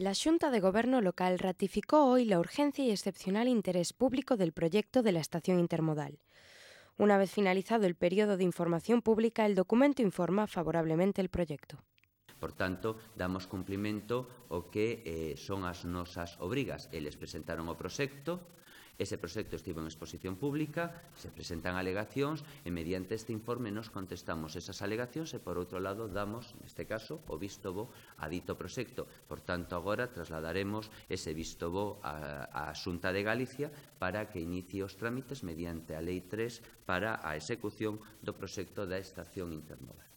La Xunta de Goberno Local ratificou hoy la urgencia y excepcional interés público del proyecto de la estación intermodal. Una vez finalizado el periodo de información pública, el documento informa favorablemente el proyecto. Por tanto, damos cumplimento ao que eh, son as nosas obrigas. Eles presentaron o proxecto, Ese proxecto estivo en exposición pública, se presentan alegacións e mediante este informe nos contestamos esas alegacións e por outro lado damos, neste caso, o visto bo a dito proxecto. Por tanto, agora trasladaremos ese visto bo a, a Xunta de Galicia para que inicie os trámites mediante a Lei 3 para a execución do proxecto da estación intermodal.